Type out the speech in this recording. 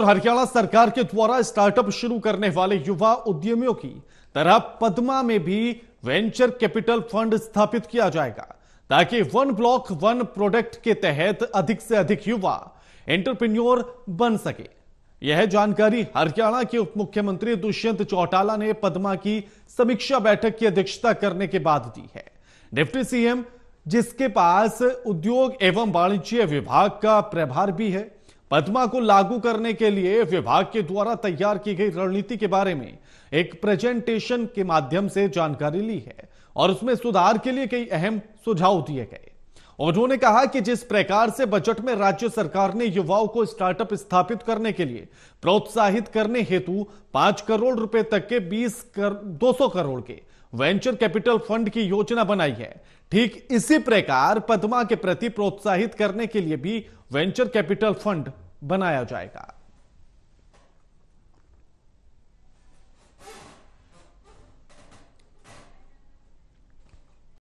और हरियाणा सरकार के द्वारा स्टार्टअप शुरू करने वाले युवा उद्यमियों की तरह पद्मा में भी वेंचर कैपिटल फंड स्थापित किया जाएगा ताकि वन ब्लॉक वन प्रोडक्ट के तहत अधिक से अधिक युवा एंटरप्रेन्योर बन सके यह जानकारी हरियाणा के उप मुख्यमंत्री दुष्यंत चौटाला ने पद्मा की समीक्षा बैठक की अध्यक्षता करने के बाद दी है डिप्टी सीएम जिसके पास उद्योग एवं वाणिज्य विभाग का प्रभार भी है पदमा को लागू करने के लिए विभाग के द्वारा तैयार की गई रणनीति के बारे में एक प्रेजेंटेशन के माध्यम से जानकारी ली है और उसमें सुधार के लिए कई अहम सुझाव दिए गए और उन्होंने कहा कि जिस प्रकार से बजट में राज्य सरकार ने युवाओं को स्टार्टअप स्थापित करने के लिए प्रोत्साहित करने हेतु पांच करोड़ रुपए तक के बीस कर दो करोड़ के वेंचर कैपिटल फंड की योजना बनाई है ठीक इसी प्रकार पदमा के प्रति प्रोत्साहित करने के लिए भी वेंचर कैपिटल फंड बनाया जाएगा